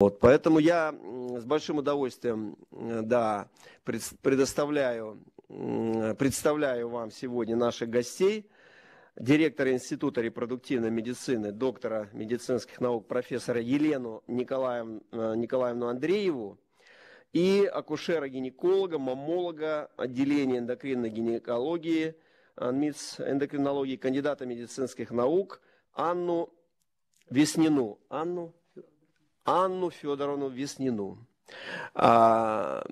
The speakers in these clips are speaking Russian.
Вот, поэтому я с большим удовольствием да, предоставляю, представляю вам сегодня наших гостей, директора Института репродуктивной медицины, доктора медицинских наук, профессора Елену Николаев, э, Николаевну Андрееву и акушера-гинеколога, мамолога отделения эндокринной гинекологии, э, МИЦ эндокринологии, кандидата медицинских наук Анну Веснину. Анну Анну Федоровну Веснину. А,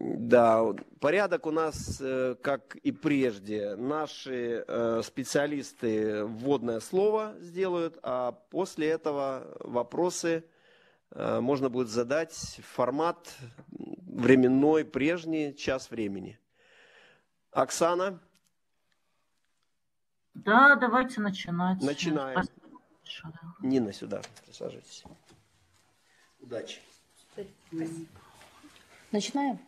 да, порядок у нас, э, как и прежде, наши э, специалисты вводное слово сделают, а после этого вопросы э, можно будет задать формат временной, прежний, час времени. Оксана? Да, давайте начинать. Начинаем. Спасибо. Нина, сюда присаживайтесь. Удачи. Спасибо. Начинаем?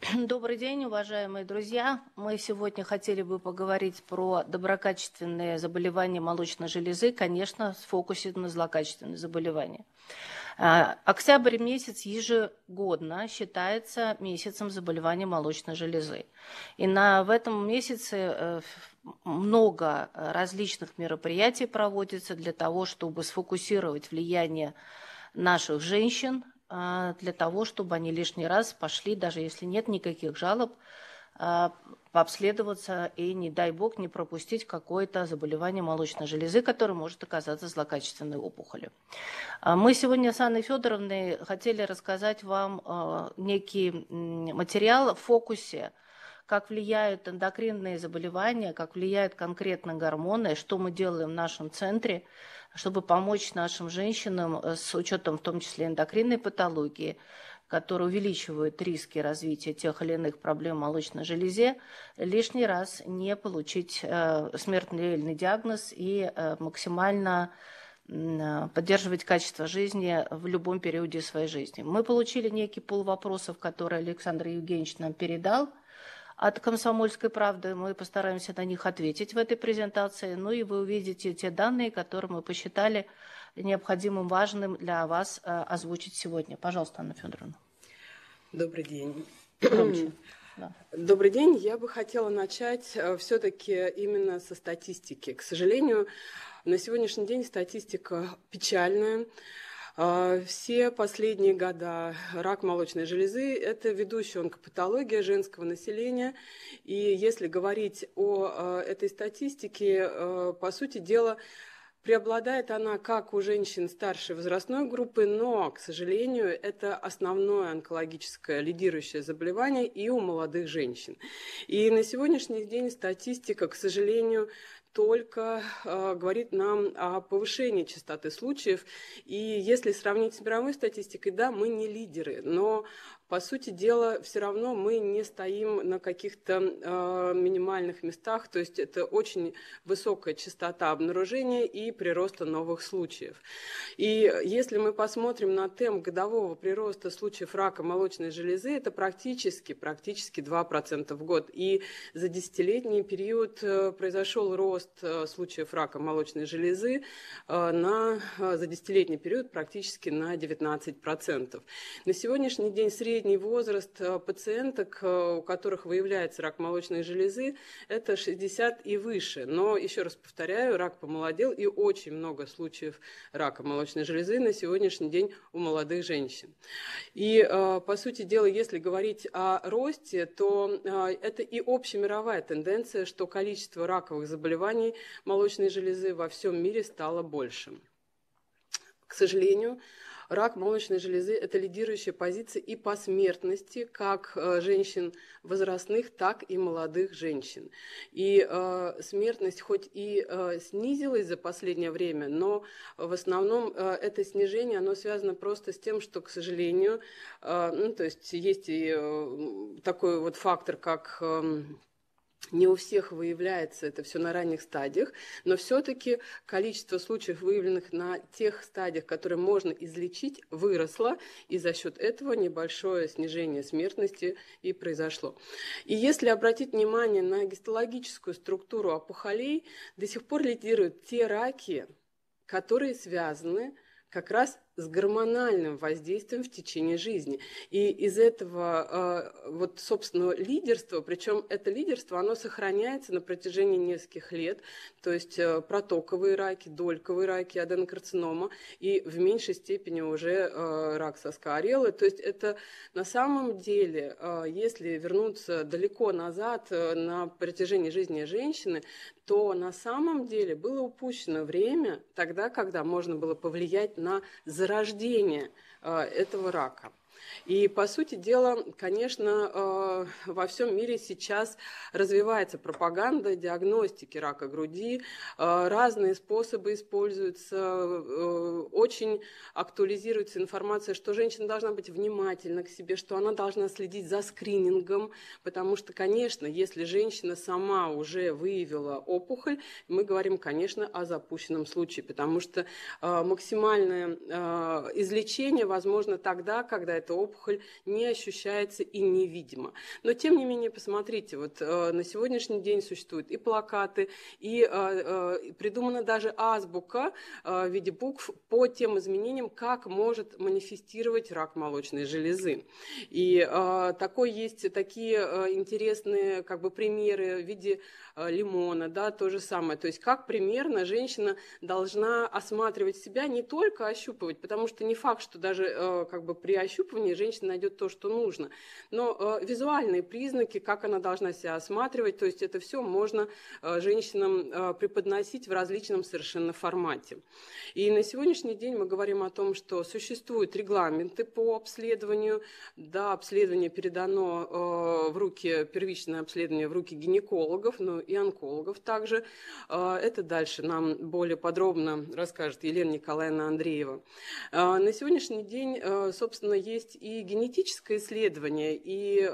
Добрый день, уважаемые друзья. Мы сегодня хотели бы поговорить про доброкачественные заболевания молочной железы, конечно, с фокусом на злокачественные заболевания. А, октябрь месяц ежегодно считается месяцем заболевания молочной железы. И на, в этом месяце э, много э, различных мероприятий проводится для того, чтобы сфокусировать влияние наших женщин а, для того, чтобы они лишний раз пошли, даже если нет никаких жалоб, а, обследоваться и, не дай бог, не пропустить какое-то заболевание молочной железы, которое может оказаться злокачественной опухолью. А, мы сегодня с Анной Федоровной хотели рассказать вам некий материал в фокусе, как влияют эндокринные заболевания, как влияют конкретно гормоны, что мы делаем в нашем центре, чтобы помочь нашим женщинам э, с учетом в том числе эндокринной патологии, которые увеличивают риски развития тех или иных проблем в молочной железе, лишний раз не получить э, смертельный диагноз и э, максимально поддерживать качество жизни в любом периоде своей жизни. Мы получили некий пол вопросов, которые Александр Евгеньевич нам передал – от «Комсомольской правды». Мы постараемся на них ответить в этой презентации. Ну и вы увидите те данные, которые мы посчитали необходимым, важным для вас э, озвучить сегодня. Пожалуйста, Анна Федоровна. Добрый день. Громче. Добрый день. Я бы хотела начать э, все-таки именно со статистики. К сожалению, на сегодняшний день статистика печальная. А, все последние года рак молочной железы – это ведущая онкопатология женского населения. И если говорить о а, этой статистике, а, по сути дела, Преобладает она как у женщин старшей возрастной группы, но, к сожалению, это основное онкологическое лидирующее заболевание и у молодых женщин. И на сегодняшний день статистика, к сожалению, только э, говорит нам о повышении частоты случаев. И если сравнить с мировой статистикой, да, мы не лидеры, но по сути дела, все равно мы не стоим на каких-то э, минимальных местах, то есть это очень высокая частота обнаружения и прироста новых случаев. И если мы посмотрим на темп годового прироста случаев рака молочной железы, это практически, практически 2% в год. И за десятилетний период э, произошел рост э, случаев рака молочной железы э, на, за десятилетний период практически на 19%. На сегодняшний день средний средний возраст э, пациенток, э, у которых выявляется рак молочной железы, это 60 и выше. Но, еще раз повторяю, рак помолодел, и очень много случаев рака молочной железы на сегодняшний день у молодых женщин. И, э, по сути дела, если говорить о росте, то это и общемировая тенденция, что количество раковых заболеваний молочной железы во всем мире стало большим. К сожалению, рак молочной железы – это лидирующая позиция и по смертности как э, женщин возрастных, так и молодых женщин. И э, смертность хоть и э, снизилась за последнее время, но в основном э, это снижение, оно связано просто с тем, что, к сожалению, э, ну, то есть есть и э, такой вот фактор, как… Э, не у всех выявляется это все на ранних стадиях, но все-таки количество случаев, выявленных на тех стадиях, которые можно излечить, выросло, и за счет этого небольшое снижение смертности и произошло. И если обратить внимание на гистологическую структуру опухолей, до сих пор лидируют те раки, которые связаны как раз с гормональным воздействием в течение жизни. И из этого э, вот, собственно, лидерство, причем это лидерство, оно сохраняется на протяжении нескольких лет, то есть э, протоковые раки, дольковые раки, аденокарцинома и в меньшей степени уже э, рак соска орелы. То есть это на самом деле, если вернуться далеко назад на протяжении жизни женщины, то на самом деле было упущено время тогда, когда можно было повлиять на зарождение э, этого рака. И, по сути дела, конечно, э, во всем мире сейчас развивается пропаганда диагностики рака груди. Э, разные способы используются. Э, очень актуализируется информация, что женщина должна быть внимательна к себе, что она должна следить за скринингом, потому что, конечно, если женщина сама уже выявила опухоль, мы говорим, конечно, о запущенном случае, потому что максимальное излечение возможно тогда, когда это опухоль не ощущается и невидима. Но тем не менее, посмотрите, вот э, на сегодняшний день существуют и плакаты, и э, э, придумана даже азбука в виде букв по тем изменениям, как может манифестировать рак молочной железы. И такой есть такие интересные как бы примеры в виде Э, лимона, да, то же самое. То есть как примерно женщина должна осматривать себя, не только ощупывать, потому что не факт, что даже э, как бы при ощупывании женщина найдет то, что нужно. Но э, визуальные признаки, как она должна себя осматривать, то есть это все можно женщинам преподносить в различном совершенно формате. И на сегодняшний день мы говорим о том, что существуют регламенты по обследованию, да, обследование передано в руки, первичное обследование в руки гинекологов, но и онкологов также. А, это дальше нам более подробно расскажет Елена Николаевна Андреева. А, на сегодняшний день, а, собственно, есть и генетическое исследование, и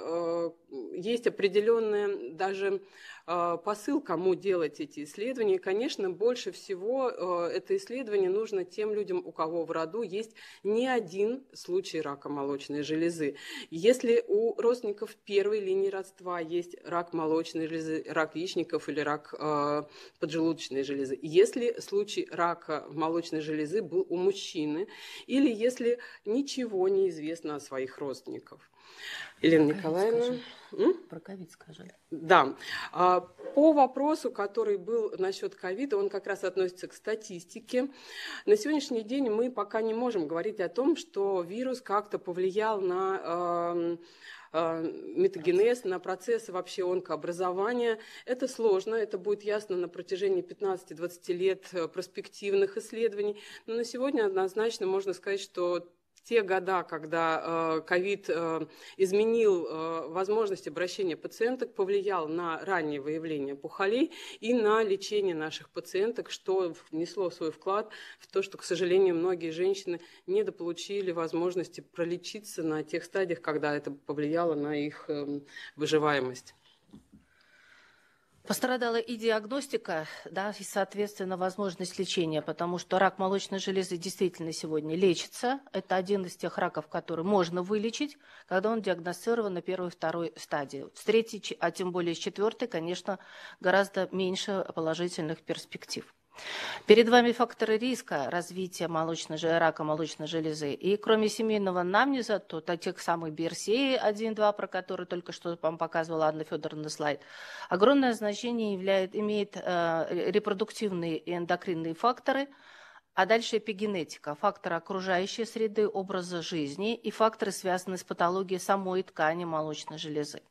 есть определенные даже а, посыл, кому делать эти исследования. И, конечно, больше всего э, это исследование нужно тем людям, у кого в роду есть не один случай рака молочной железы. Если у родственников первой линии родства есть рак молочной железы, рак яичников или рак э, поджелудочной железы, если случай рака молочной железы был у мужчины, или если ничего не известно о своих родственниках. Елена Николаевна. Про ковид скажи. Да. А, по вопросу, который был насчет ковида, он как раз относится к статистике. На сегодняшний день мы пока не можем говорить о том, что вирус как-то повлиял на а, метагенез, на процессы вообще онкообразования. Это сложно, это будет ясно на протяжении 15-20 лет э, проспективных исследований. Но на сегодня однозначно можно сказать, что те года, когда э, ковид э, изменил э, возможность обращения пациенток, повлиял на раннее выявление пухолей и на лечение наших пациенток, что внесло свой вклад в то, что, к сожалению, многие женщины недополучили возможности пролечиться на тех стадиях, когда это повлияло на их эм, выживаемость. Пострадала и диагностика, да, и, соответственно, возможность лечения, потому что рак молочной железы действительно сегодня лечится. Это один из тех раков, который можно вылечить, когда он диагностирован на первой и второй стадии. С третьей, а тем более с четвертой, конечно, гораздо меньше положительных перспектив. Перед вами факторы риска развития молочной, рака молочной железы. И кроме семейного анамнеза, то, то тех самых BRCA 1-2, про которые только что вам показывала Анна Федоровна слайд, огромное значение являет, имеет э, репродуктивные и эндокринные факторы – а дальше эпигенетика, факторы окружающей среды, образа жизни и факторы, связанные с патологией самой ткани молочной железы.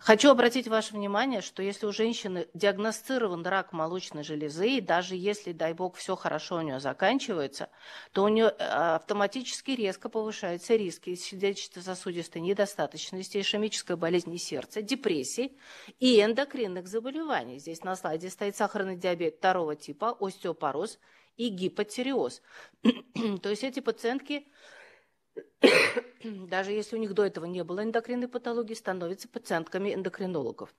Хочу обратить ваше внимание, что если у женщины диагностирован рак молочной железы, и даже если, дай бог, все хорошо у нее заканчивается, то у нее э, автоматически резко повышаются риски сердечно-сосудистой недостаточности, ишемической болезни сердца, депрессии и эндокринных заболеваний. Здесь на слайде стоит сахарный диабет второго типа, остеопороз – и гипотиреоз. То есть эти пациентки, даже если у них до этого не было эндокринной патологии, становятся пациентками эндокринологов.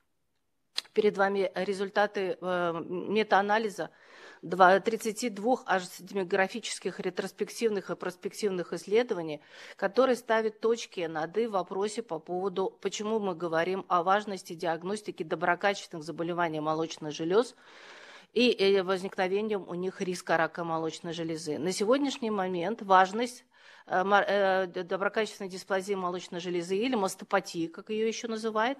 Перед вами результаты э, метаанализа 32 аж демографических ретроспективных и проспективных исследований, которые ставят точки над «и» в вопросе по поводу, почему мы говорим о важности диагностики доброкачественных заболеваний молочных желез и э, возникновением у них риска рака молочной железы. На сегодняшний момент важность э, э, доброкачественной дисплазии молочной железы или мастопатии, как ее еще называют,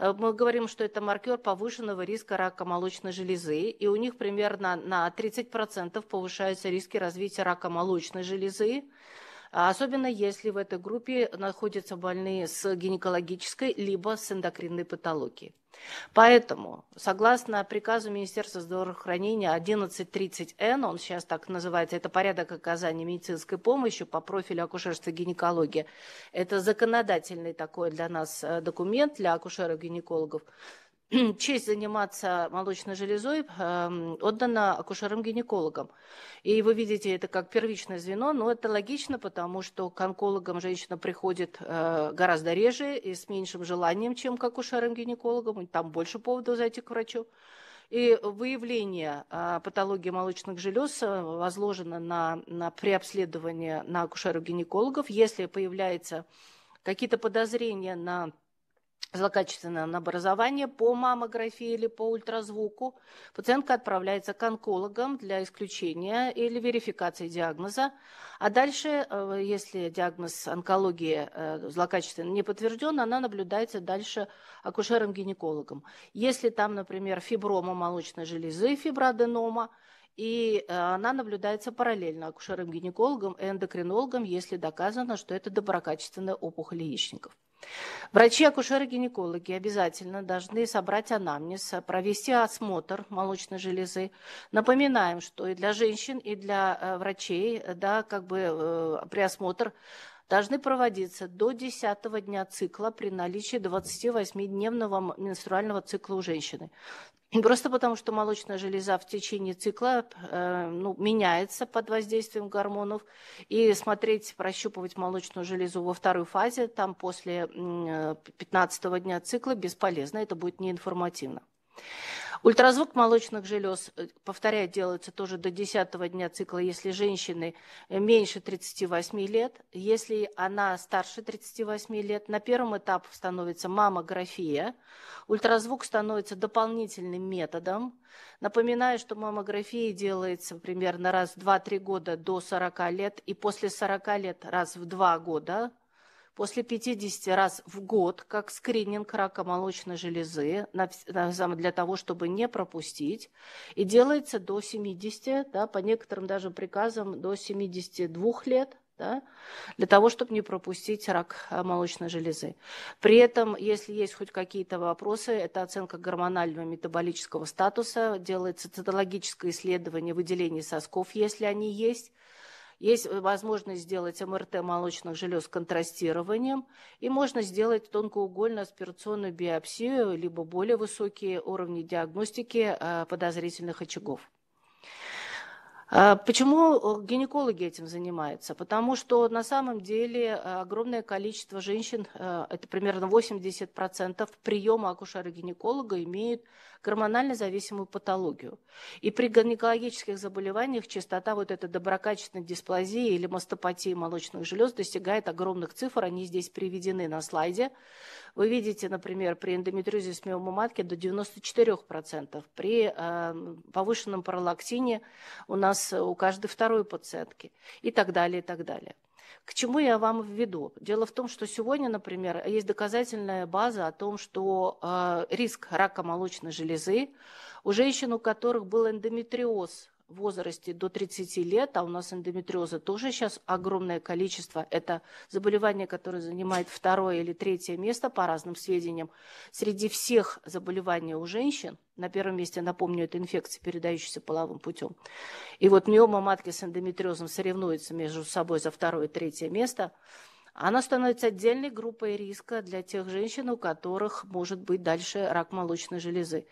мы говорим, что это маркер повышенного риска рака молочной железы, и у них примерно на 30% повышаются риски развития рака молочной железы, а особенно если в этой группе находятся больные с гинекологической либо с эндокринной патологией. Поэтому, согласно приказу Министерства здравоохранения 1130Н, он сейчас так называется, это порядок оказания медицинской помощи по профилю акушерства и гинекологии, это законодательный такой для нас э, документ, для акушеров-гинекологов, честь заниматься молочной железой эм, отдана акушерам-гинекологам. И вы видите это как первичное звено, но это логично, потому что к онкологам женщина приходит э, гораздо реже и с меньшим желанием, чем к акушерам-гинекологам, там больше поводов зайти к врачу. И выявление э, патологии молочных желез э, возложено на, на, при обследовании на акушеров-гинекологов. Если появляются какие-то подозрения на злокачественное образование по маммографии или по ультразвуку. Пациентка отправляется к онкологам для исключения или верификации диагноза. А дальше, э, если диагноз онкологии э, злокачественный не подтвержден, она наблюдается дальше акушером-гинекологом. Если там, например, фиброма молочной железы, фиброаденома, и э, она наблюдается параллельно акушером-гинекологом и эндокринологом, если доказано, что это доброкачественная опухоль яичников. Врачи-акушеры-гинекологи обязательно должны собрать анамнез, провести осмотр молочной железы. Напоминаем, что и для женщин, и для э, врачей, да, как бы э, при осмотр должны проводиться до 10 дня цикла при наличии 28-дневного менструального цикла у женщины. Просто потому, что молочная железа в течение цикла э, ну, меняется под воздействием гормонов. И смотреть, прощупывать молочную железу во второй фазе, там после э, 15 дня цикла, бесполезно. Это будет неинформативно. Ультразвук молочных желез, э, повторяю, делается тоже до 10 дня цикла, если женщины э, меньше 38 лет. Если она старше 38 лет, на первом этапе становится маммография. Ультразвук становится дополнительным методом. Напоминаю, что маммография делается примерно раз в 2-3 года до 40 лет и после 40 лет раз в 2 года после 50 раз в год, как скрининг рака молочной железы, для того, чтобы не пропустить. И делается до 70, да, по некоторым даже приказам до 72 лет да, для того, чтобы не пропустить рак а, молочной железы. При этом, если есть хоть какие-то вопросы, это оценка гормонального метаболического статуса, делается цитологическое исследование выделений сосков, если они есть, есть э, возможность сделать МРТ молочных желез контрастированием, и можно сделать тонкоугольную аспирационную биопсию, либо более высокие уровни диагностики э, подозрительных очагов. А, почему э, гинекологи этим занимаются? Потому что на самом деле огромное количество женщин, это примерно 80% приема акушера-гинеколога имеют гормонально зависимую патологию. И при гинекологических заболеваниях частота вот этой доброкачественной дисплазии или мастопатии молочных желез достигает огромных цифр, они здесь приведены на слайде. Вы видите, например, при эндометриозе с миомы матки до 94%, при э, повышенном пролактине у нас э, у каждой второй пациентки и так далее, и так далее. К чему я вам введу? Дело в том, что сегодня, например, есть доказательная база о том, что э, риск рака молочной железы у женщин, у которых был эндометриоз возрасте до 30 лет, а у нас эндометриоза тоже сейчас огромное количество. Это заболевание, которое занимает второе или третье место, по разным сведениям, среди всех заболеваний у женщин. На первом месте, напомню, это инфекция, передающаяся половым путем. И вот миома матки с эндометриозом соревнуется между собой за второе и третье место – она становится отдельной группой риска для тех женщин, у которых может быть дальше рак молочной железы.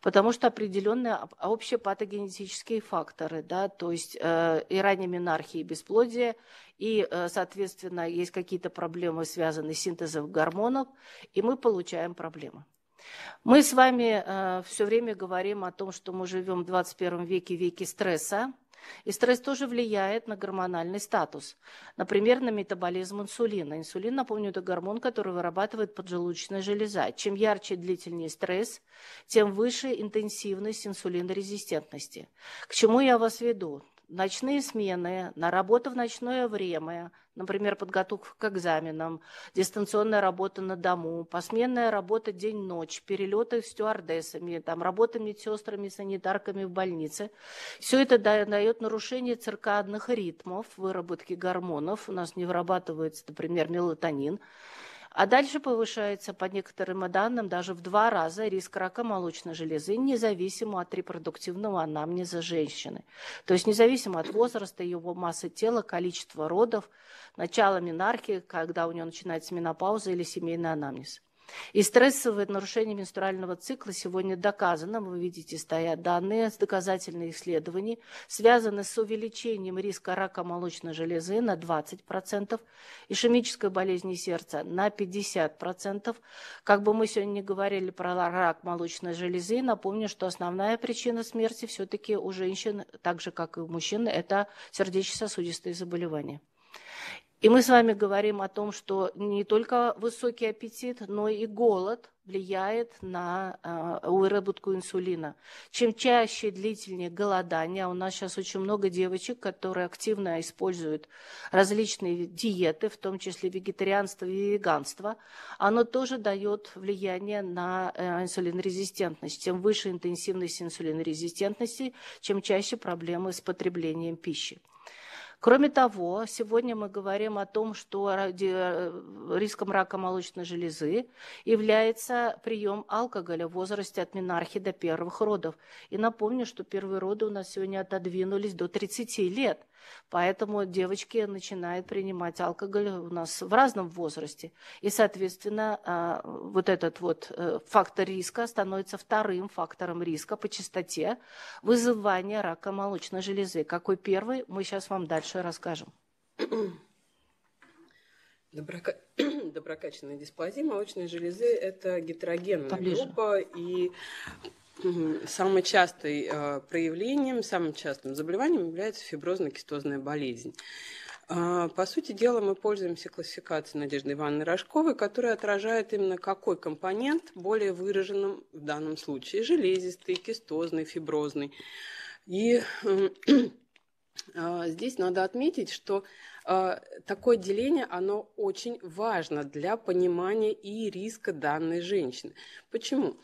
Потому что определенные общепатогенетические факторы, да, то есть э, и ранняя менархия, и бесплодие, и, э, соответственно, есть какие-то проблемы, связанные с синтезом гормонов, и мы получаем проблемы. Мы с вами э, все время говорим о том, что мы живем в 21 веке, веке стресса, и стресс тоже влияет на гормональный статус. Например, на метаболизм инсулина. Инсулин, напомню, это гормон, который вырабатывает поджелудочная железа. Чем ярче и длительнее стресс, тем выше интенсивность инсулинорезистентности. К чему я вас веду? ночные смены, на работу в ночное время, например, подготовка к экзаменам, дистанционная работа на дому, посменная работа день-ночь, перелеты с стюардессами, там, работа медсестрами, санитарками в больнице. Все это дает нарушение циркадных ритмов, выработки гормонов. У нас не вырабатывается, например, мелатонин. А дальше повышается, по некоторым данным, даже в два раза риск рака молочной железы, независимо от репродуктивного анамнеза женщины. То есть независимо от возраста, его массы тела, количества родов, начала менархии, когда у нее начинается менопауза или семейный анамнез. И стрессовые нарушения менструального цикла сегодня доказано, вы видите, стоят данные с доказательных исследований, связаны с увеличением риска рака молочной железы на 20%, ишемической болезни сердца на 50%. Как бы мы сегодня не говорили про рак молочной железы, напомню, что основная причина смерти все-таки у женщин, так же как и у мужчин, это сердечно-сосудистые заболевания. И мы с вами говорим о том, что не только высокий аппетит, но и голод влияет на выработку а, инсулина. Чем чаще длительнее голодание, а у нас сейчас очень много девочек, которые активно используют различные диеты, в том числе вегетарианство и веганство, оно тоже дает влияние на э, инсулинорезистентность. Чем выше интенсивность инсулинорезистентности, чем чаще проблемы с потреблением пищи. Кроме того, сегодня мы говорим о том, что э, риском рака молочной железы является прием алкоголя в возрасте от менархи до первых родов. И напомню, что первые роды у нас сегодня отодвинулись до 30 лет. Поэтому девочки начинают принимать алкоголь у нас в разном возрасте. И, соответственно, а, вот этот вот э, фактор риска становится вторым фактором риска по частоте вызывания рака молочной железы. Какой первый, мы сейчас вам дальше расскажем. Доброка... Доброкачественная дисплазия молочной железы – это гетерогенная Поближе. группа, и Самым частым э, проявлением, самым частым заболеванием является фиброзно-кистозная болезнь. Э, по сути дела, мы пользуемся классификацией Надежды Ивановны Рожковой, которая отражает именно какой компонент более выраженным в данном случае – железистый, кистозный, фиброзный. И э, э Здесь надо отметить, что э, такое деление, оно очень важно для понимания и риска данной женщины. Почему?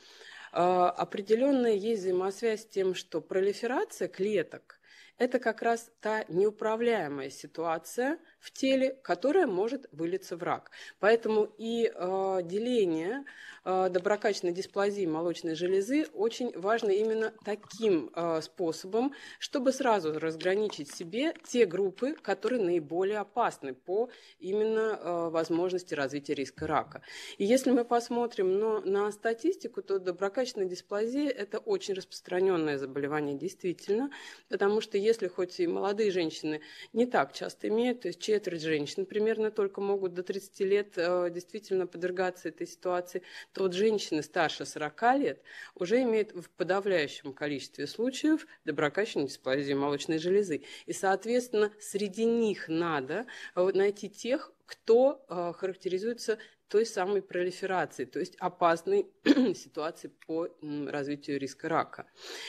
А, определенная есть взаимосвязь с тем, что пролиферация клеток – это как раз та неуправляемая ситуация – в теле, которая может вылиться в рак. Поэтому и э, деление э, доброкачественной дисплазии молочной железы очень важно именно таким э, способом, чтобы сразу разграничить себе те группы, которые наиболее опасны по именно э, возможности развития риска рака. И если мы посмотрим но, на статистику, то доброкачественная дисплазия – это очень распространенное заболевание действительно, потому что если хоть и молодые женщины не так часто имеют, то есть четверть женщин примерно только могут до 30 лет э, действительно подвергаться этой ситуации, то вот женщины старше 40 лет уже имеют в подавляющем количестве случаев доброкачественную дисплазию молочной железы. И, соответственно, среди них надо э, найти тех, кто э, характеризуется той самой пролиферации, то есть опасной ситуации по развитию риска рака.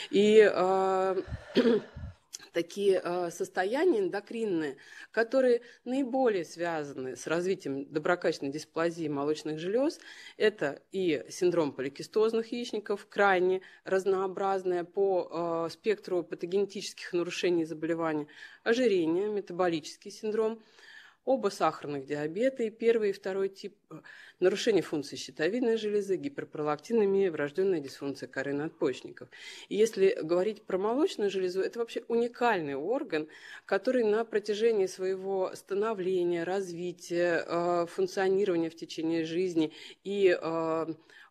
И такие э, состояния эндокринные, которые наиболее связаны с развитием доброкачественной дисплазии молочных желез. Это и синдром поликистозных яичников, крайне разнообразное по э, спектру патогенетических нарушений и ожирение, метаболический синдром – Оба сахарных диабета и первый и второй тип э, нарушение функции щитовидной железы, гиперпролактинемия, врожденная дисфункция коры надпочечников. И если говорить про молочную железу, это вообще уникальный орган, который на протяжении своего становления, развития, э, функционирования в течение жизни и э,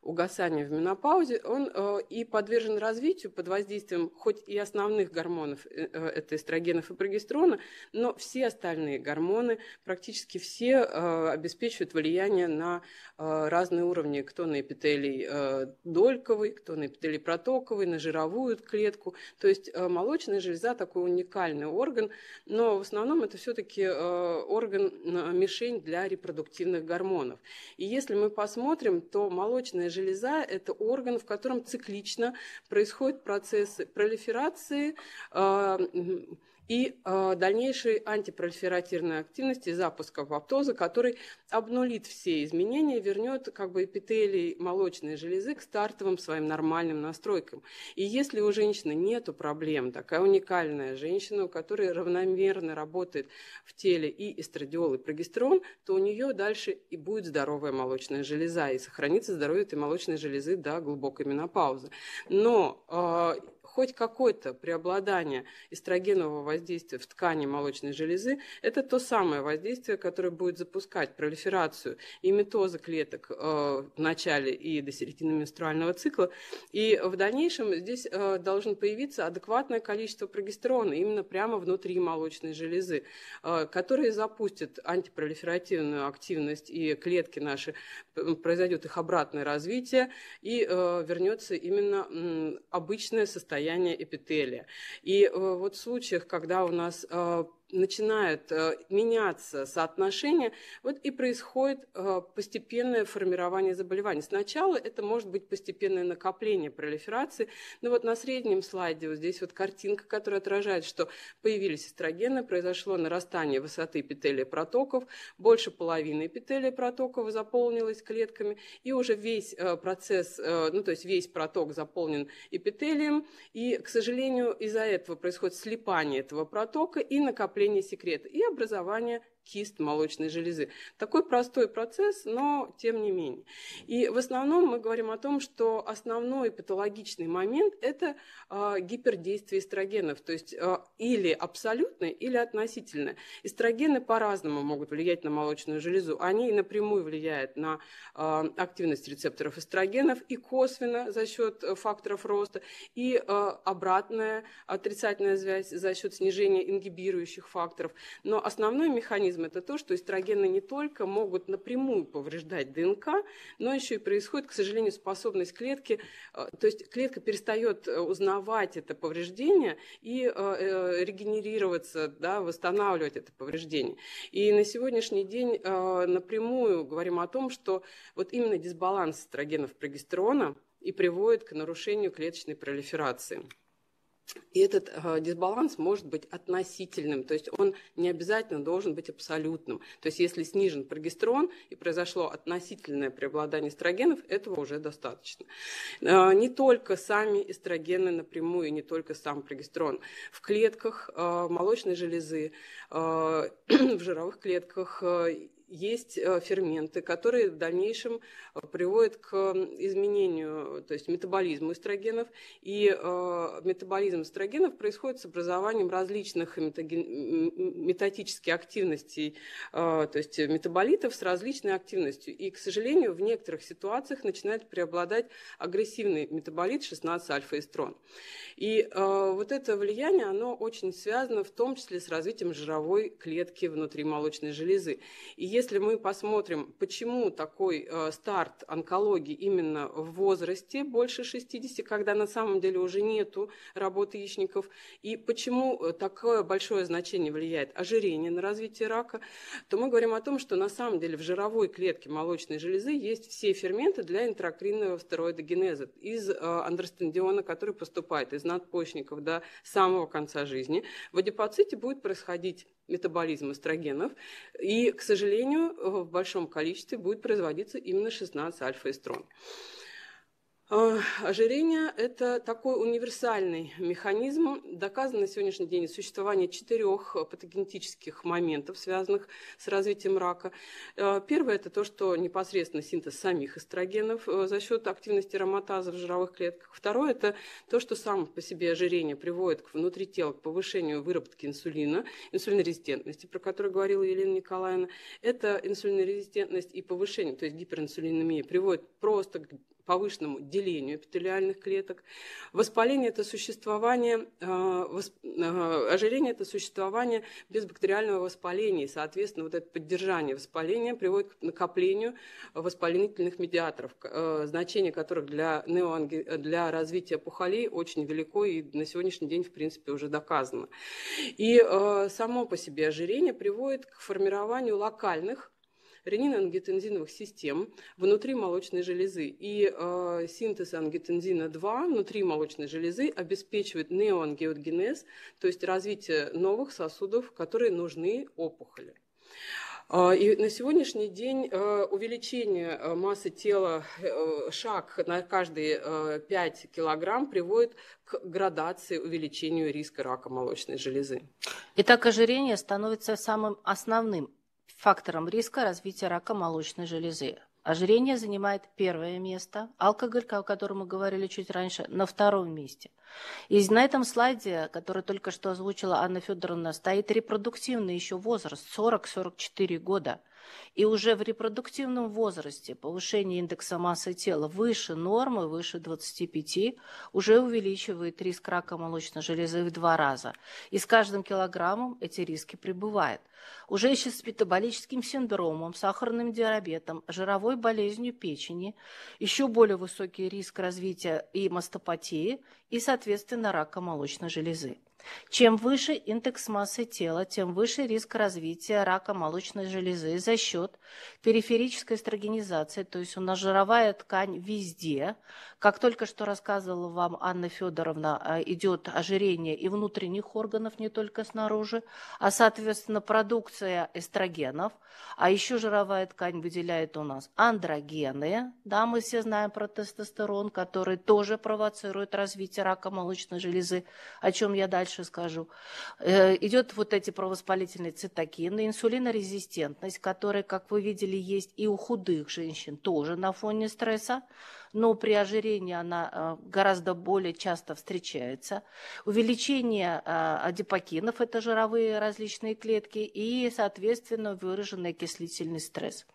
угасания в менопаузе, он э, и подвержен развитию под воздействием хоть и основных гормонов, э, э, это эстрогенов и прогестерона, но все остальные гормоны, практически все э, обеспечивают влияние на э, разные уровни, кто на эпителий э, дольковый, кто на эпителий протоковый, на жировую клетку. То есть молочная железа такой уникальный орган, но в основном это все-таки орган-мишень для репродуктивных гормонов. И если мы посмотрим, то молочная железа – это орган, в котором циклично происходят процессы пролиферации, а, и э, дальнейшей антипролиферативной активности запуска апоптоза, который обнулит все изменения, вернет как бы эпителий молочной железы к стартовым своим нормальным настройкам. И если у женщины нет проблем, такая уникальная женщина, у которой равномерно работает в теле и эстрадиол, и прогестерон, то у нее дальше и будет здоровая молочная железа, и сохранится здоровье этой молочной железы до глубокой менопаузы. Но э, хоть какое-то преобладание эстрогенового воздействия в ткани молочной железы, это то самое воздействие, которое будет запускать пролиферацию и метозы клеток э, в начале и до середины менструального цикла. И в дальнейшем здесь э, должен появиться адекватное количество прогестерона именно прямо внутри молочной железы, э, которые запустят антипролиферативную активность и клетки наши, произойдет их обратное развитие и вернется именно обычное состояние состояние эпителия. И э, вот в случаях, когда у нас э, начинают э, меняться соотношения, вот и происходит э, постепенное формирование заболеваний. Сначала это может быть постепенное накопление пролиферации, но вот на среднем слайде вот здесь вот картинка, которая отражает, что появились эстрогены, произошло нарастание высоты эпителия протоков, больше половины эпителия протоков заполнилось клетками, и уже весь э, процесс, ну то есть весь проток заполнен эпителием, и, к сожалению, из-за этого происходит слипание этого протока и накопление накопления секрета и образования кист молочной железы. Такой простой процесс, но тем не менее. И в основном мы говорим о том, что основной патологичный момент – это а, гипердействие эстрогенов, то есть а, или абсолютное, или относительное. Эстрогены по-разному могут влиять на молочную железу. Они напрямую влияют на а, активность рецепторов эстрогенов и косвенно за счет э, факторов роста, и э, обратная отрицательная связь за счет снижения ингибирующих факторов. Но основной механизм механизм – это то, что эстрогены не только могут напрямую повреждать ДНК, но еще и происходит, к сожалению, способность клетки, э, то есть клетка перестает э, узнавать это повреждение и э, регенерироваться, да, восстанавливать это повреждение. И на сегодняшний день напрямую говорим о том, что вот именно дисбаланс эстрогенов прогестерона и приводит к нарушению клеточной пролиферации. И этот э, дисбаланс может быть относительным, то есть он не обязательно должен быть абсолютным. То есть если снижен прогестерон и произошло относительное преобладание эстрогенов, этого уже достаточно. Э, не только сами эстрогены напрямую, не только сам прогестерон. В клетках э, молочной железы, в жировых клетках есть э, ферменты, которые в дальнейшем э, приводят к изменению, то есть метаболизму эстрогенов. И э, метаболизм эстрогенов происходит с образованием различных метатических активностей, то есть метаболитов с различной активностью. И, к сожалению, в некоторых ситуациях начинает преобладать агрессивный метаболит 16-альфа-эстрон. И вот это влияние, оно очень связано в том числе с развитием жировой клетки внутри молочной железы. И если мы посмотрим, почему такой э, старт онкологии именно в возрасте больше 60, когда на самом деле уже нету работы яичников, и почему э, такое большое значение влияет ожирение на развитие рака, то мы говорим о том, что на самом деле в жировой клетке молочной железы есть все ферменты для интракринного стероидогенеза из э, андростендиона, который поступает из надпочечников до самого конца жизни. В адипоците будет происходить метаболизм эстрогенов. И, к сожалению, в большом количестве будет производиться именно 16-альфа-эстрон. Э, ожирение – это такой универсальный механизм. Доказано на сегодняшний день существование четырех патогенетических моментов, связанных с развитием рака. Э, первое – это то, что непосредственно синтез самих эстрогенов э, за счет активности ароматаза в жировых клетках. Второе – это то, что само по себе ожирение приводит к внутри тела к повышению выработки инсулина, инсулинорезистентности, про которую говорила Елена Николаевна. Это инсулинорезистентность и повышение, то есть гиперинсулинемия, приводит просто к повышенному делению эпителиальных клеток. Воспаление – это существование, э, восп... э, ожирение – это существование без бактериального воспаления. И, соответственно, вот это поддержание воспаления приводит к накоплению воспалительных медиаторов, э, значение которых для, неоанги... для развития опухолей очень велико и на сегодняшний день, в принципе, уже доказано. И э, само по себе ожирение приводит к формированию локальных ренин-ангиотензиновых систем внутри молочной железы. И э, синтез ангиотензина-2 внутри молочной железы обеспечивает неоангиогенез, то есть развитие новых сосудов, которые нужны опухоли. Э, и на сегодняшний день э, увеличение э, массы тела, шаг на каждые 5 килограмм приводит к градации, увеличению риска рака молочной железы. Итак, ожирение становится самым основным фактором риска развития рака молочной железы. Ожирение занимает первое место, алкоголь, о котором мы говорили чуть раньше, на втором месте. И на этом слайде, который только что озвучила Анна Федоровна, стоит репродуктивный еще возраст 40-44 года – и уже в репродуктивном возрасте повышение индекса массы тела выше нормы, выше 25, уже увеличивает риск рака молочной железы в два раза. И с каждым килограммом эти риски прибывают. У женщин с метаболическим синдромом, сахарным диабетом, жировой болезнью печени еще более высокий риск развития и мастопатии, и, соответственно, рака молочной железы. Чем выше индекс массы тела, тем выше риск развития рака молочной железы за счет периферической эстрогенизации, то есть у нас жировая ткань везде. Как только что рассказывала вам Анна Федоровна, а, идет ожирение и внутренних органов, не только снаружи, а, соответственно, продукция эстрогенов, а еще жировая ткань выделяет у нас андрогены, да, мы все знаем про тестостерон, который тоже провоцирует развитие рака молочной железы, о чем я дальше дальше скажу. Э, Идет вот эти провоспалительные цитокины, инсулинорезистентность, которая, как вы видели, есть и у худых женщин тоже на фоне стресса, но при ожирении она э, гораздо более часто встречается. Увеличение э, адипокинов, это жировые различные клетки, и, соответственно, выраженный окислительный стресс.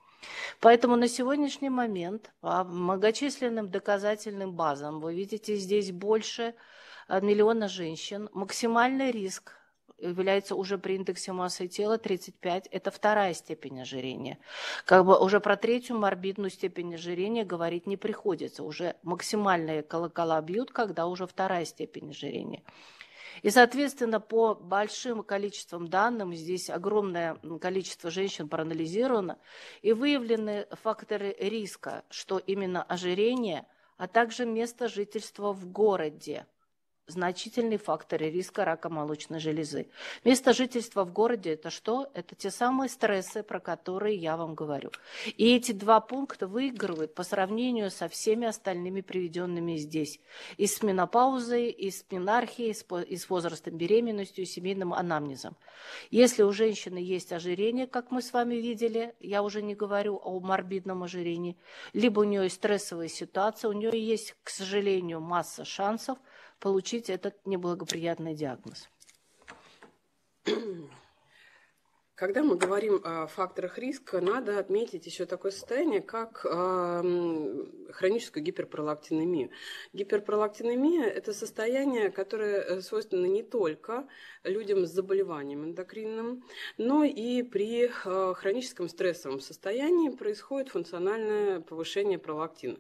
Поэтому на сегодняшний момент по многочисленным доказательным базам вы видите здесь больше Э, миллиона женщин. Максимальный риск э, является уже при индексе массы тела 35, это вторая степень ожирения. Как бы уже про третью морбидную степень ожирения говорить не приходится. Уже максимальные колокола бьют, когда уже вторая степень ожирения. И, соответственно, по большим количествам данным, здесь огромное количество женщин проанализировано, и выявлены факторы риска, что именно ожирение, а также место жительства в городе – значительные факторы риска рака молочной железы. Место жительства в городе – это что? Это те самые стрессы, про которые я вам говорю. И эти два пункта выигрывают по сравнению со всеми остальными приведенными здесь. И с менопаузой, и с менархией, и с возрастом беременностью, и семейным анамнезом. Если у женщины есть ожирение, как мы с вами видели, я уже не говорю о морбидном ожирении, либо у нее стрессовая ситуация, у нее есть, к сожалению, масса шансов – получить этот неблагоприятный диагноз. Когда мы говорим о факторах риска, надо отметить еще такое состояние, как эм, хроническую гиперпролактинемию. Гиперпролактинемия – это состояние, которое э, свойственно не только людям с заболеванием эндокринным, но и при э, хроническом стрессовом состоянии происходит функциональное повышение пролактина.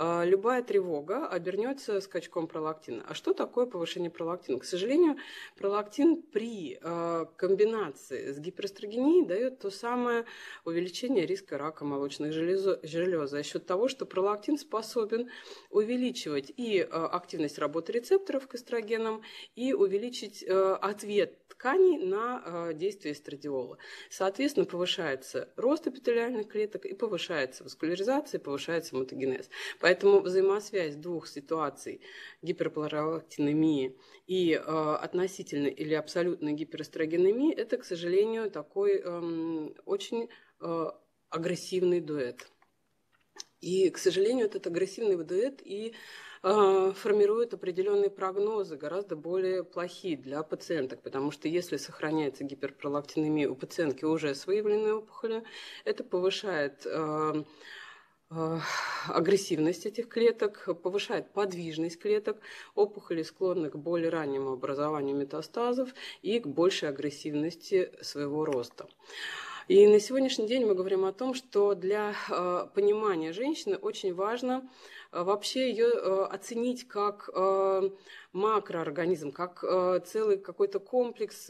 А, любая тревога обернется скачком пролактина. А что такое повышение пролактина? К сожалению, пролактин при а, комбинации с гиперэстрогенией дает то самое увеличение риска рака молочных желез за счет того, что пролактин способен увеличивать и а, активность работы рецепторов к эстрогенам, и увеличить ответ тканей на действие эстрадиола. Соответственно, повышается рост эпителиальных клеток и повышается васкуляризация, и повышается мотогенез. Поэтому взаимосвязь двух ситуаций гиперплоролактинемии и э, относительно или абсолютной гиперэстрогенемии – это, к сожалению, такой э, очень э, агрессивный дуэт. И, к сожалению, этот агрессивный дуэт и э, формирует определенные прогнозы, гораздо более плохие для пациенток, потому что если сохраняется гиперпролактинемия у пациентки уже с выявленной опухолью, это повышает э, агрессивность этих клеток, повышает подвижность клеток, опухоли склонны к более раннему образованию метастазов и к большей агрессивности своего роста. И на сегодняшний день мы говорим о том, что для э, понимания женщины очень важно э, вообще ее э, оценить как макроорганизм, как целый какой-то комплекс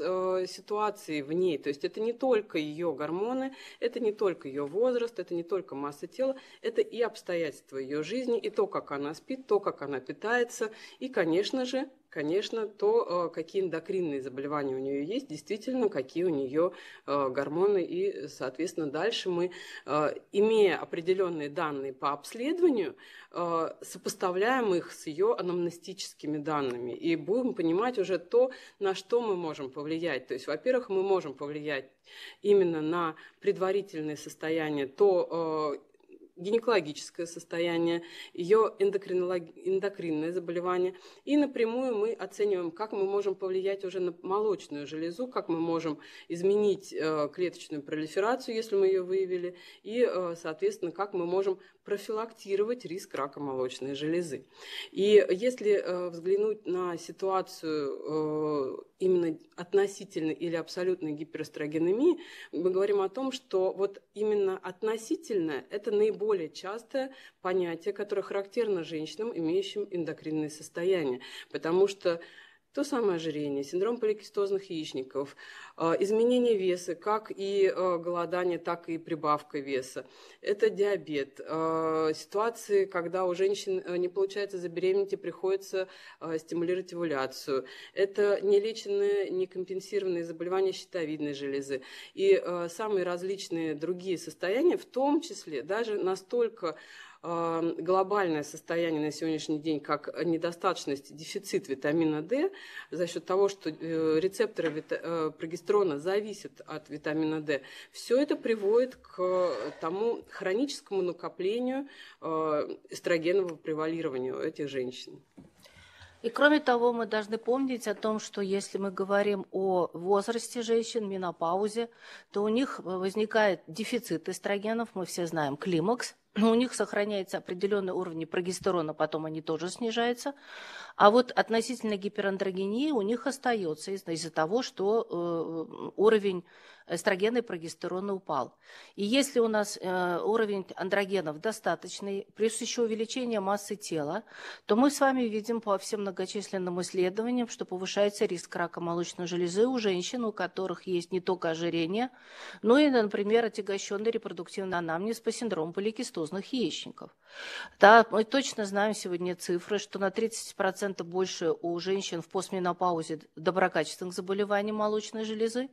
ситуации в ней. То есть это не только ее гормоны, это не только ее возраст, это не только масса тела, это и обстоятельства ее жизни, и то, как она спит, то, как она питается, и, конечно же, конечно, то, э, какие эндокринные заболевания у нее есть, действительно, какие у нее э, гормоны. И, соответственно, дальше мы, э, имея определенные данные по обследованию, сопоставляем их с ее анамнестическими данными и будем понимать уже то, на что мы можем повлиять. То есть, во-первых, мы можем повлиять именно на предварительное состояние, то гинекологическое состояние, ее эндокринолог... эндокринное заболевание. И напрямую мы оцениваем, как мы можем повлиять уже на молочную железу, как мы можем изменить э, клеточную пролиферацию, если мы ее выявили, и, э, соответственно, как мы можем профилактировать риск рака молочной железы. И если э, взглянуть на ситуацию э, именно относительной или абсолютной гиперэстрогенемии, мы говорим о том, что вот именно относительное – это наиболее частое понятие, которое характерно женщинам, имеющим эндокринные состояния, потому что то самое ожирение, синдром поликистозных яичников, э, изменение веса, как и э, голодание, так и прибавка веса. Это диабет. Э, ситуации, когда у женщин не получается забеременеть и приходится стимулировать овуляцию. Это нелеченные, некомпенсированные заболевания щитовидной железы. И самые различные другие состояния, в том числе даже настолько глобальное состояние на сегодняшний день как недостаточность, дефицит витамина D за счет того, что э, рецепторы э, прогестерона зависят от витамина D, все это приводит к тому хроническому накоплению э, эстрогенового у этих женщин. И кроме того, мы должны помнить о том, что если мы говорим о возрасте женщин, менопаузе, то у них возникает дефицит эстрогенов, мы все знаем климакс, у них сохраняется определенный уровень прогестерона, потом они тоже снижаются. А вот относительно гиперандрогении у них остается из- за того, что э, уровень эстрогена и прогестерона упал. И если у нас э, уровень андрогенов достаточный, плюс еще увеличение массы тела, то мы с вами видим по всем многочисленным исследованиям, что повышается риск рака молочной железы у женщин, у которых есть не только ожирение, но и, например, отягощенный репродуктивный анамнез по синдрому поликистоз инфекциозных яичников. Да, мы точно знаем сегодня цифры, что на 30% больше у женщин в постменопаузе доброкачественных заболеваний молочной железы,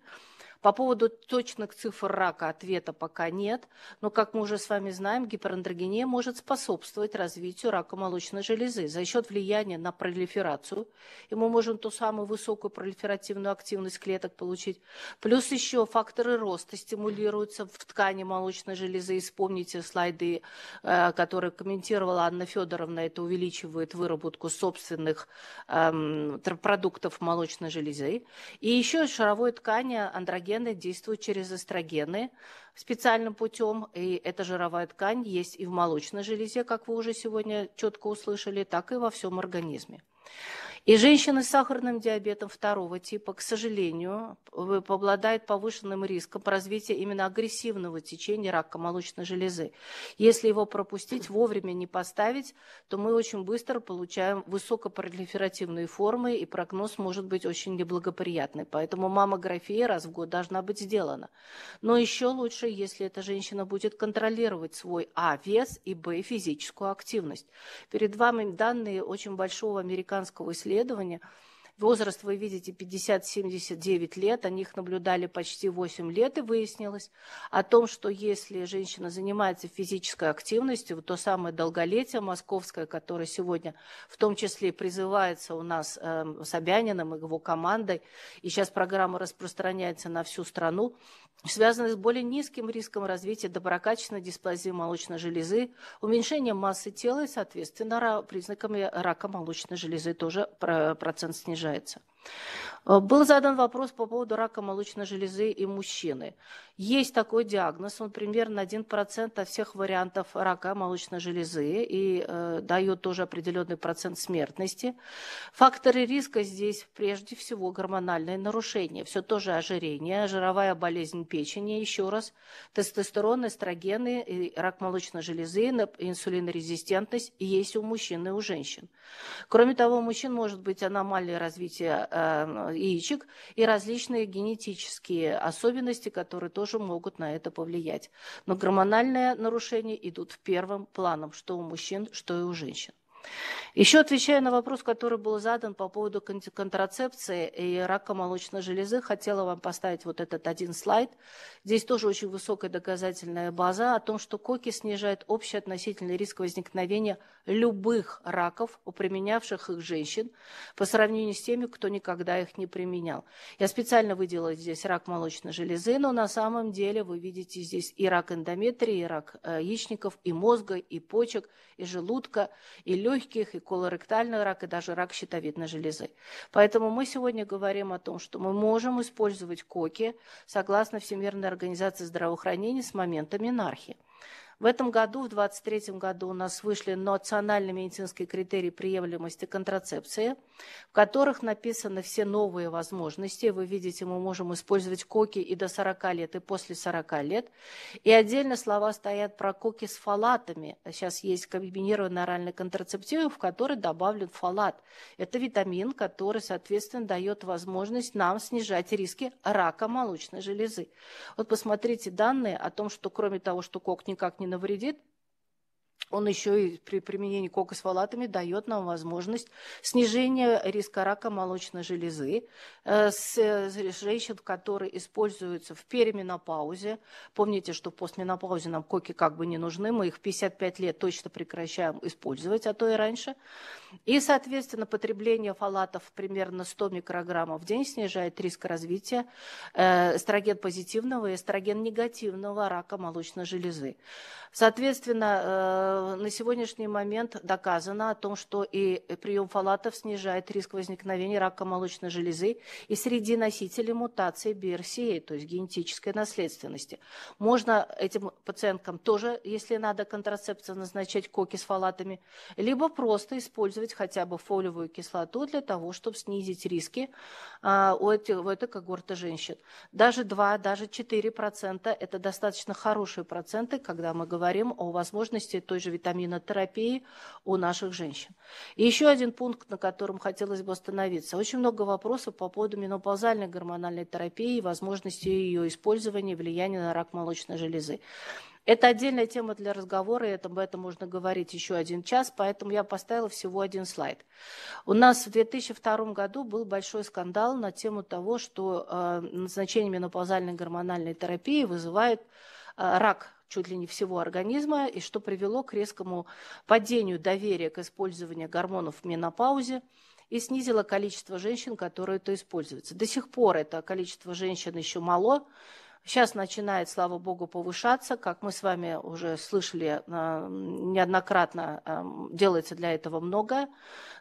по поводу точных цифр рака ответа пока нет, но, как мы уже с вами знаем, гиперандрогения может способствовать развитию рака молочной железы за счет влияния на пролиферацию, и мы можем ту самую высокую пролиферативную активность клеток получить. Плюс еще факторы роста стимулируются в ткани молочной железы. И вспомните слайды, э, которые комментировала Анна Федоровна, это увеличивает выработку собственных эм, продуктов молочной железы. И еще шаровой ткани андроген эстрогены действуют через эстрогены специальным путем, и эта жировая ткань есть и в молочной железе, как вы уже сегодня четко услышали, так и во всем организме. И женщины с сахарным диабетом второго типа, к сожалению, обладают повышенным риском развития именно агрессивного течения рака молочной железы. Если его пропустить, вовремя не поставить, то мы очень быстро получаем высокопролиферативные формы, и прогноз может быть очень неблагоприятный. Поэтому маммография раз в год должна быть сделана. Но еще лучше, если эта женщина будет контролировать свой а. вес и б. физическую активность. Перед вами данные очень большого американского исследования, исследования. Возраст вы видите 50-79 лет, они их наблюдали почти 8 лет, и выяснилось о том, что если женщина занимается физической активностью, вот то самое долголетие московское, которое сегодня в том числе призывается у нас э, Собяниным и его командой, и сейчас программа распространяется на всю страну, связаны с более низким риском развития доброкачественной дисплазии молочной железы, уменьшением массы тела и, соответственно, признаками рака молочной железы тоже э, процент снижается. Э, был задан вопрос по поводу рака молочной железы и мужчины. Есть такой диагноз, он примерно 1% от всех вариантов рака молочной железы и э, дает тоже определенный процент смертности. Факторы риска здесь прежде всего гормональные нарушения, все тоже ожирение, жировая болезнь печени, еще раз, тестостерон, эстрогены, и рак молочной железы, инсулинорезистентность есть у мужчин и у женщин. Кроме того, у мужчин может быть аномальное развитие э, Э, яичек и различные генетические особенности, которые тоже могут на это повлиять. Но гормональные нарушения идут в первым планом, что у мужчин, что и у женщин. Еще отвечая на вопрос, который был задан по поводу контрацепции и рака молочной железы, хотела вам поставить вот этот один слайд. Здесь тоже очень высокая доказательная база о том, что коки снижает общий относительный риск возникновения любых раков у применявших их женщин по сравнению с теми, кто никогда их не применял. Я специально выделила здесь рак молочной железы, но на самом деле вы видите здесь и рак эндометрии, и рак э, яичников, и мозга, и почек, и желудка, и легких легких, и колоректальный рак, и даже рак щитовидной железы. Поэтому мы сегодня говорим о том, что мы можем использовать коки согласно Всемирной организации здравоохранения с момента менархии. В этом году, в 2023 году, у нас вышли национальные медицинские критерии приемлемости контрацепции, в которых написаны все новые возможности. Вы видите, мы можем использовать коки и до 40 лет, и после 40 лет. И отдельно слова стоят про коки с фалатами. Сейчас есть комбинированный оральный контрацептив, в который добавлен фалат. Это витамин, который, соответственно, дает возможность нам снижать риски рака молочной железы. Вот посмотрите данные о том, что кроме того, что кок никак не не навредит, он еще и при применении кокосфолатами дает нам возможность снижения риска рака молочной железы э, э, с женщин, которые используются в перименопаузе. Помните, что в постменопаузе нам коки как бы не нужны, мы их 55 лет точно прекращаем использовать, а то и раньше. И, соответственно, потребление фолатов примерно 100 микрограммов в день снижает риск развития э, эстроген позитивного и эстроген негативного рака молочной железы. Соответственно, Э, на сегодняшний момент доказано о том, что и прием фалатов снижает риск возникновения рака молочной железы и среди носителей мутации BRCA, то есть генетической наследственности. Можно этим пациенткам тоже, если надо, контрацепция назначать коки с фалатами, либо просто использовать хотя бы фолиевую кислоту для того, чтобы снизить риски а, у, этих, у этой когорты женщин. Даже 2, даже 4% это достаточно хорошие проценты, когда мы говорим о возможности той же же витаминотерапии у наших женщин. И еще один пункт, на котором хотелось бы остановиться. Очень много вопросов по поводу менопаузальной гормональной терапии и возможности ее использования и влияния на рак молочной железы. Это отдельная тема для разговора, и об этом можно говорить еще один час, поэтому я поставила всего один слайд. У нас в 2002 году был большой скандал на тему того, что э, назначение менопаузальной гормональной терапии вызывает э, рак чуть ли не всего организма, и что привело к резкому падению доверия к использованию гормонов в менопаузе и снизило количество женщин, которые это используются. До сих пор это количество женщин еще мало, Сейчас начинает, слава богу, повышаться. Как мы с вами уже слышали а, неоднократно, а, делается для этого многое.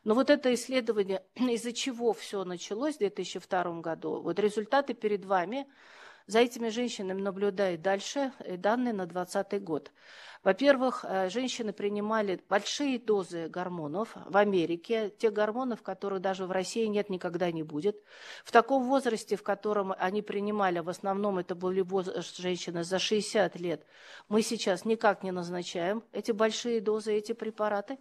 Но вот это исследование, из-за чего все началось в 2002 году, вот результаты перед вами – за этими женщинами наблюдают дальше э, данные на 2020 год. Во-первых, э, женщины принимали большие дозы гормонов в Америке, тех гормонов, которые даже в России нет, никогда не будет. В таком возрасте, в котором они принимали, в основном это были женщины за 60 лет, мы сейчас никак не назначаем эти большие дозы, эти препараты.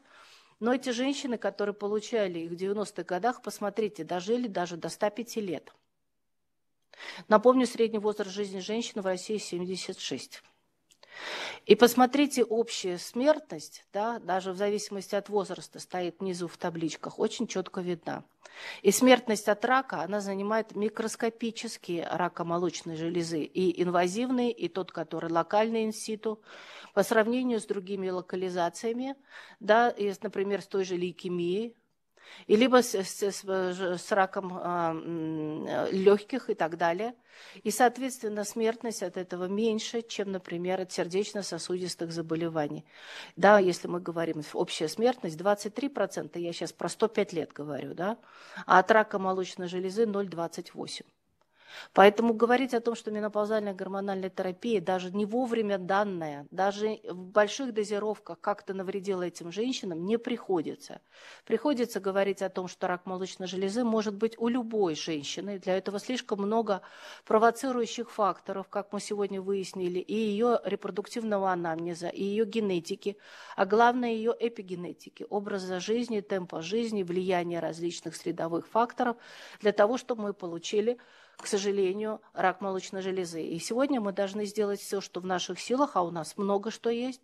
Но эти женщины, которые получали их в 90-х годах, посмотрите, дожили даже до 105 лет. Напомню, средний возраст жизни женщины в России 76. И посмотрите, общая смертность, да, даже в зависимости от возраста, стоит внизу в табличках, очень четко видна. И смертность от рака, она занимает микроскопические рака молочной железы, и инвазивный, и тот, который локальный инситу, по сравнению с другими локализациями, да, и, например, с той же лейкемией, и либо с, с, с, с раком а, э, легких и так далее. И, соответственно, смертность от этого меньше, чем, например, от сердечно-сосудистых заболеваний. Да, если мы говорим общая смертность 23%, я сейчас про 105 лет говорю, да, а от рака молочной железы 0,28%. Поэтому говорить о том, что менопаузальная гормональная терапия, даже не вовремя данная, даже в больших дозировках как-то навредила этим женщинам, не приходится. Приходится говорить о том, что рак молочной железы может быть у любой женщины. Для этого слишком много провоцирующих факторов, как мы сегодня выяснили, и ее репродуктивного анамнеза, и ее генетики, а главное ее эпигенетики, образа жизни, темпа жизни, влияния различных средовых факторов, для того, чтобы мы получили к сожалению, рак молочной железы. И сегодня мы должны сделать все, что в наших силах, а у нас много что есть,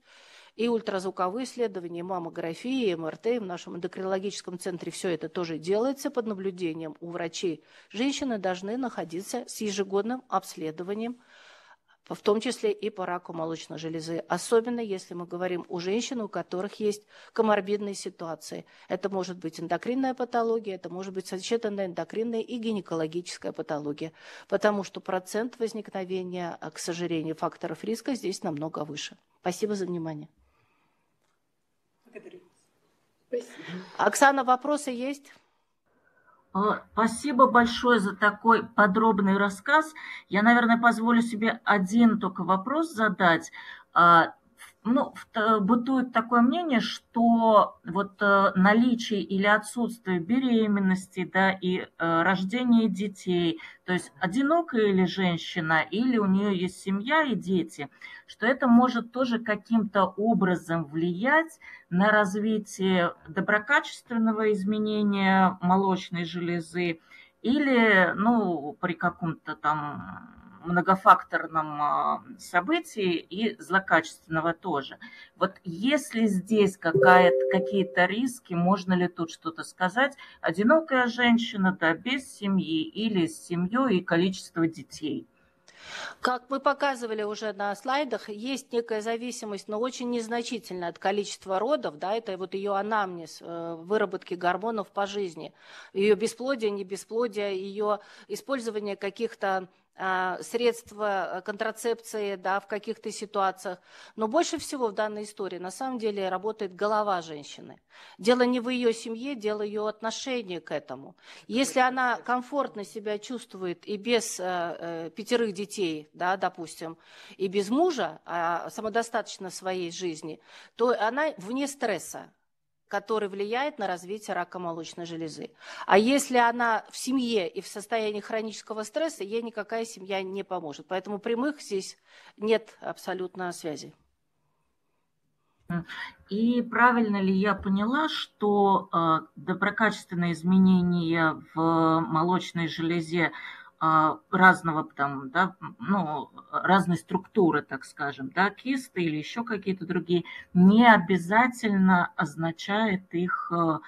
и ультразвуковые исследования, и маммографии, и МРТ, и в нашем эндокринологическом центре все это тоже делается под наблюдением у врачей. Женщины должны находиться с ежегодным обследованием в том числе и по раку молочной железы, особенно если мы говорим у женщин, у которых есть коморбидные ситуации. Это может быть эндокринная патология, это может быть сочетанная эндокринная и гинекологическая патология, потому что процент возникновения, а, к сожалению, факторов риска здесь намного выше. Спасибо за внимание. Благодарю. Спасибо. Оксана, вопросы есть? А, спасибо большое за такой подробный рассказ. Я, наверное, позволю себе один только вопрос задать. А, ну, э, бытует такое мнение, что вот э, наличие или отсутствие беременности, да, и э, рождение детей, то есть одинокая или женщина, или у нее есть семья и дети, что это может тоже каким-то образом влиять на развитие доброкачественного изменения молочной железы, или, ну, при каком-то там многофакторном а, событии и злокачественного тоже. Вот если здесь какие-то риски, можно ли тут что-то сказать? Одинокая женщина, да, без семьи или с семьей и количество детей – как мы показывали уже на слайдах, есть некая зависимость, но очень незначительная от количества родов, да, это вот ее анамнез, э, выработки гормонов по жизни, ее бесплодие, не бесплодие, ее использование каких-то а, средства э, контрацепции да, в каких-то ситуациях. Но больше всего в данной истории на самом деле работает голова женщины. Дело не в ее семье, дело ее отношения к этому. Если она комфортно себя чувствует и без э, э пятерых детей, да, допустим, и без мужа, а самодостаточно своей жизни, то она вне стресса который влияет на развитие рака молочной железы. А если она в семье и в состоянии хронического стресса, ей никакая семья не поможет. Поэтому прямых здесь нет абсолютно связи. И правильно ли я поняла, что э, доброкачественные изменения в молочной железе а, разного там, да, ну, разной структуры, так скажем, да, кисты или еще какие-то другие, не обязательно означает их а,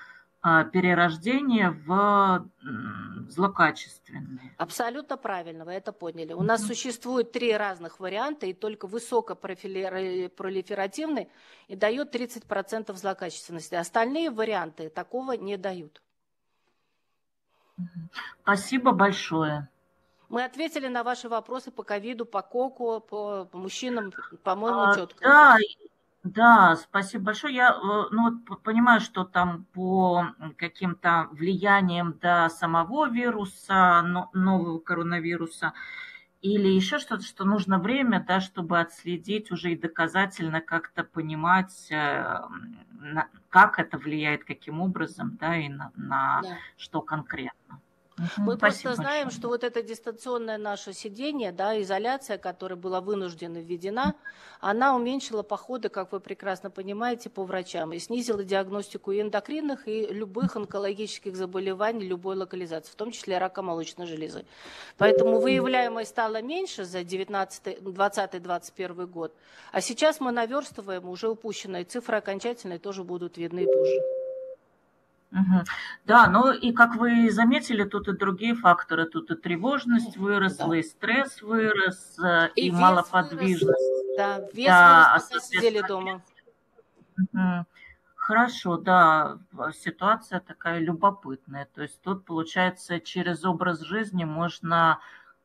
а, перерождение в злокачественные. Абсолютно правильно, вы это поняли. У нас существует три разных варианта, и только высокопролиферативный и дает 30% злокачественности. Остальные варианты такого не дают. Спасибо большое. Мы ответили на ваши вопросы по ковиду, по коку, по, по мужчинам, по-моему, а, четко. Да, да, спасибо большое. Я э, ну, вот, понимаю, что там по каким-то влияниям до самого вируса, нового коронавируса, или еще что-то, что нужно время, да, чтобы отследить уже и доказательно как-то понимать, э, как это влияет, каким образом, да, и на, на да. что конкретно. Угу, Мы просто большое. знаем, что вот это дистанционное наше сидение, да, изоляция, которая была вынуждена введена, она уменьшила походы, как вы прекрасно понимаете, по врачам и снизила диагностику и эндокринных, и любых онкологических заболеваний любой локализации, в том числе рака молочной железы. Поэтому выявляемой стало меньше за 2020-2021 год, а сейчас мы наверстываем уже упущенные цифры окончательные тоже будут видны позже. Да, ну и как вы заметили, тут и другие факторы. Тут и тревожность выросла, да. и стресс вырос, э, и, и малоподвижность. Вырос. Да, вес да, вырос, пока сидели дома. Хорошо, да, ситуация такая любопытная. То есть тут, получается, через образ жизни можно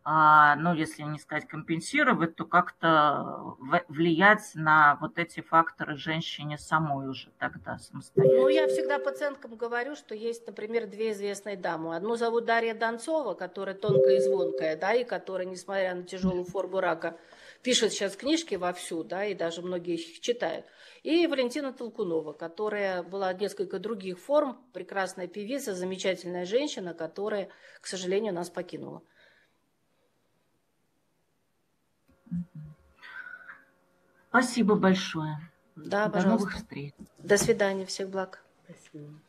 а, ну, если не сказать компенсировать, то как-то влиять на вот эти факторы женщине самой уже тогда самостоятельно. Ну, я всегда пациенткам говорю, что есть, например, две известные дамы. Одну зовут Дарья Донцова, которая тонкая и звонкая, да, и которая, несмотря на тяжелую форму рака, пишет сейчас книжки вовсю, да, и даже многие их читают. И Валентина Толкунова, которая была несколько других форм, прекрасная певица, замечательная женщина, которая, к сожалению, нас покинула. Спасибо большое. Да, До пожалуйста. новых встреч. До свидания. Всех благ. Спасибо.